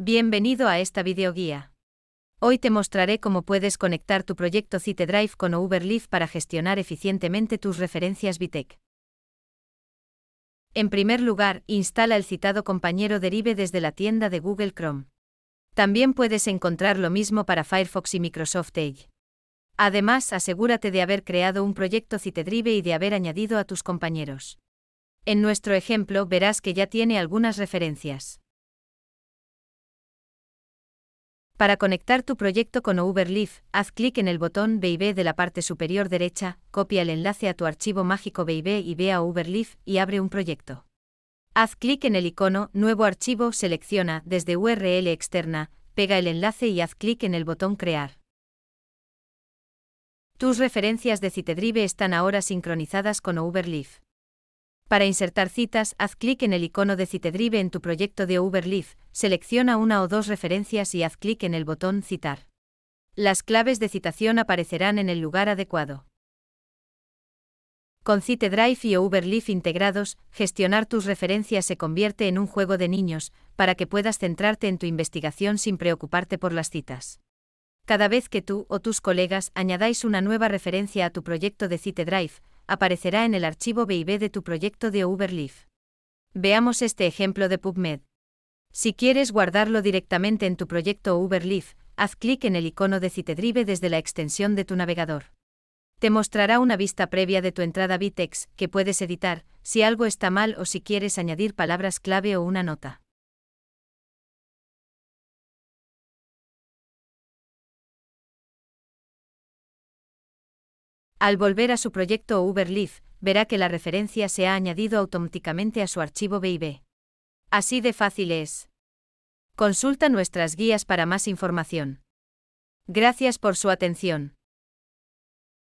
Bienvenido a esta videoguía. Hoy te mostraré cómo puedes conectar tu proyecto CiteDrive con Overleaf para gestionar eficientemente tus referencias BTEC. En primer lugar, instala el citado compañero Derive desde la tienda de Google Chrome. También puedes encontrar lo mismo para Firefox y Microsoft Edge. Además, asegúrate de haber creado un proyecto CiteDrive y de haber añadido a tus compañeros. En nuestro ejemplo verás que ya tiene algunas referencias. Para conectar tu proyecto con Overleaf, haz clic en el botón BIB de la parte superior derecha, copia el enlace a tu archivo mágico BIB y ve a Overleaf y abre un proyecto. Haz clic en el icono Nuevo archivo, selecciona desde URL externa, pega el enlace y haz clic en el botón Crear. Tus referencias de Citedrive están ahora sincronizadas con Overleaf. Para insertar citas, haz clic en el icono de Citedrive en tu proyecto de Uberleaf, selecciona una o dos referencias y haz clic en el botón Citar. Las claves de citación aparecerán en el lugar adecuado. Con CiteDrive y Uberleaf integrados, gestionar tus referencias se convierte en un juego de niños, para que puedas centrarte en tu investigación sin preocuparte por las citas. Cada vez que tú o tus colegas añadáis una nueva referencia a tu proyecto de CiteDrive, aparecerá en el archivo BIB de tu proyecto de Uberleaf. Veamos este ejemplo de PubMed. Si quieres guardarlo directamente en tu proyecto Uberleaf, haz clic en el icono de Citedrive desde la extensión de tu navegador. Te mostrará una vista previa de tu entrada Vitex, que puedes editar, si algo está mal o si quieres añadir palabras clave o una nota. Al volver a su proyecto Uberleaf, verá que la referencia se ha añadido automáticamente a su archivo BIB. Así de fácil es. Consulta nuestras guías para más información. Gracias por su atención.